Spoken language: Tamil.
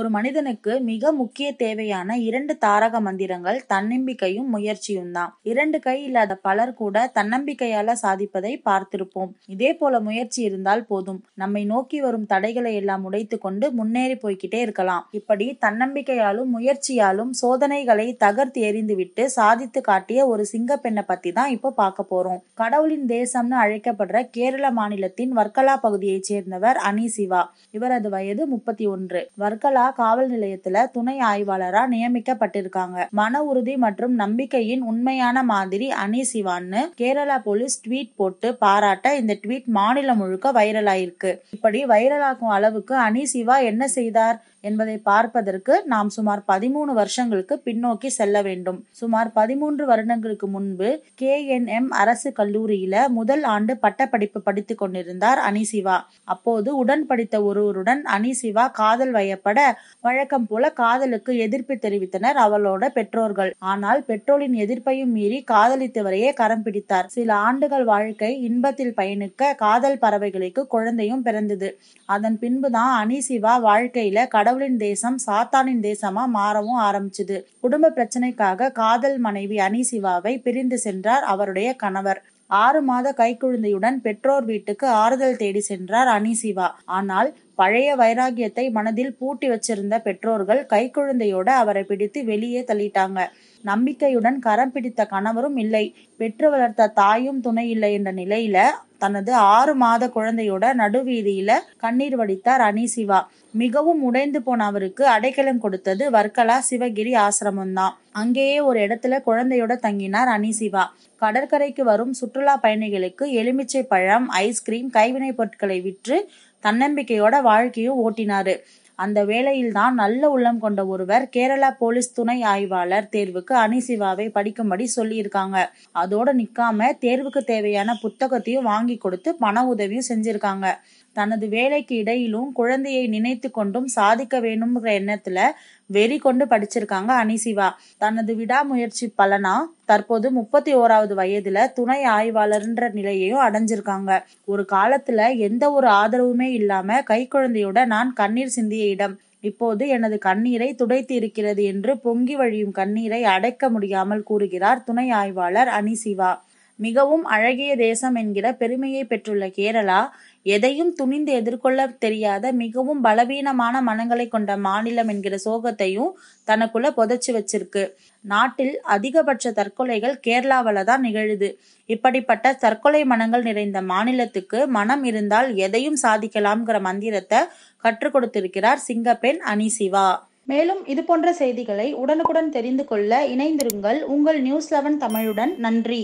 ஒரு மனிதனுக்கு மிக முக்கிய தேவையான இரண்டு தாரக மந்திரங்கள் தன்னம்பிக்கையும் முயற்சியும்தான் இரண்டு கை இல்லாத பலர் கூட தன்னம்பிக்கையால சாதிப்பதை பார்த்திருப்போம் இதே போல முயற்சி இருந்தால் போதும் நம்மை நோக்கி வரும் தடைகளை எல்லாம் உடைத்து கொண்டு முன்னேறி போய்கிட்டே இருக்கலாம் இப்படி தன்னம்பிக்கையாலும் முயற்சியாலும் சோதனைகளை தகர்த்து எறிந்துவிட்டு சாதித்து காட்டிய ஒரு சிங்க பெண்ணை பத்தி தான் இப்போ பார்க்க போறோம் கடவுளின் தேசம்னு அழைக்கப்படுற கேரள மாநிலத்தின் வர்க்கலா பகுதியைச் சேர்ந்தவர் அனி சிவா இவரது வயது முப்பத்தி ஒன்று வர்க்கலா குண்டா காவல் நிலையத்துல துணை ஆய்வாளரா நியமிக்கப்பட்டிருக்காங்க மன உறுதி மற்றும் நம்பிக்கையின் உண்மையான மாதிரி அனி சிவான்னு கேரளா போலீஸ் ட்வீட் போட்டு பாராட்ட இந்த ட்வீட் மாநிலம் முழுக்க வைரல் ஆயிருக்கு இப்படி வைரலாக்கும் அளவுக்கு அனி சிவா என்ன செய்தார் என்பதை பார்ப்பதற்கு நாம் சுமார் பதிமூணு வருஷங்களுக்கு பின்னோக்கி செல்ல வேண்டும் சுமார் பதிமூன்று வருடங்களுக்கு முன்பு கே என் எம் அரசு கல்லூரியில முதல் ஆண்டு பட்டப்படிப்பு படித்துக் கொண்டிருந்தார் அனிசிவா அப்போது உடன் படித்த ஒருவருடன் அனிசிவா காதல் வயப்பட வழக்கம் போல காதலுக்கு எதிர்ப்பு தெரிவித்தனர் அவளோட பெற்றோர்கள் ஆனால் பெற்றோரின் எதிர்ப்பையும் மீறி காதலித்தவரையே கரம் பிடித்தார் சில ஆண்டுகள் வாழ்க்கை இன்பத்தில் பயணிக்க காதல் பறவைகளுக்கு குழந்தையும் பிறந்தது அதன் பின்புதான் அனிசிவா வாழ்க்கையில கட கடவுளின் தேசம் சாத்தானின் தேசமா மாறவும் ஆரம்பிச்சது குடும்ப பிரச்சனைக்காக காதல் மனைவி அனிசிவாவை சிவாவை பிரிந்து சென்றார் அவருடைய கணவர் ஆறு மாத கைக்குழந்தையுடன் பெற்றோர் வீட்டுக்கு ஆறுதல் தேடி சென்றார் அனிசிவா ஆனால் பழைய வைராகியத்தை மனதில் பூட்டி வச்சிருந்த பெற்றோர்கள் கைக்குழந்தையோட அவரை பிடித்து வெளியே தள்ளிட்டாங்க நம்பிக்கையுடன் கரம் பிடித்த கணவரும் இல்லை பெற்று வளர்த்த தாயும் துணை இல்லை என்ற நிலையில தனது ஆறு மாத குழந்தையோட நடுவீதியில கண்ணீர் வடித்தார் அனிசிவா மிகவும் உடைந்து போன அவருக்கு அடைக்கலம் கொடுத்தது வர்க்கலா சிவகிரி ஆசிரமம்தான் அங்கேயே ஒரு இடத்துல குழந்தையோட தங்கினார் அனிசிவா கடற்கரைக்கு வரும் சுற்றுலா பயணிகளுக்கு எலுமிச்சை பழம் ஐஸ்கிரீம் கைவினை பொருட்களை விற்று தன்னம்பிக்கையோட வாழ்க்கையும் ஓட்டினாரு அந்த வேளையில்தான் நல்ல உள்ளம் கொண்ட ஒருவர் கேரளா போலீஸ் துணை ஆய்வாளர் தேர்வுக்கு அனிசிவாவை படிக்கும்படி சொல்லியிருக்காங்க அதோட நிக்காம தேர்வுக்கு தேவையான புத்தகத்தையும் வாங்கி கொடுத்து பண உதவியும் செஞ்சிருக்காங்க தனது வேலைக்கு இடையிலும் குழந்தையை நினைத்து கொண்டும் சாதிக்க வேணுங்கிற எண்ணத்துல வெறி கொண்டு படிச்சிருக்காங்க அனிசிவா தனது விடாமுயற்சி பலனா தற்போது முப்பத்தி ஓராவது வயதுல துணை ஆய்வாளர்ன்ற நிலையையும் அடைஞ்சிருக்காங்க ஒரு காலத்துல எந்த ஒரு ஆதரவுமே இல்லாம குழந்தையோட நான் கண்ணீர் சிந்திய இடம் இப்போது எனது கண்ணீரை துடைத்து இருக்கிறது என்று பொங்கி வழியும் கண்ணீரை அடைக்க முடியாமல் கூறுகிறார் துணை ஆய்வாளர் அனிசிவா மிகவும் அழகிய தேசம் என்கிற பெருமையை பெற்றுள்ள கேரளா எதையும் துணிந்து எதிர்கொள்ள தெரியாத மிகவும் பலவீனமான மனங்களை கொண்ட மாநிலம் என்கிற சோகத்தையும் தனக்குள்ள புதைச்சு வச்சிருக்கு நாட்டில் அதிகபட்ச தற்கொலைகள் கேரளாவில தான் நிகழுது இப்படிப்பட்ட தற்கொலை மனங்கள் நிறைந்த மாநிலத்துக்கு மனம் இருந்தால் எதையும் சாதிக்கலாம்ங்கிற மந்திரத்தை கற்றுக் கொடுத்திருக்கிறார் சிங்கப்பெண் அனிசிவா மேலும் இது போன்ற செய்திகளை உடனுக்குடன் தெரிந்து கொள்ள இணைந்திருங்கள் உங்கள் நியூஸ் லெவன் தமிழுடன் நன்றி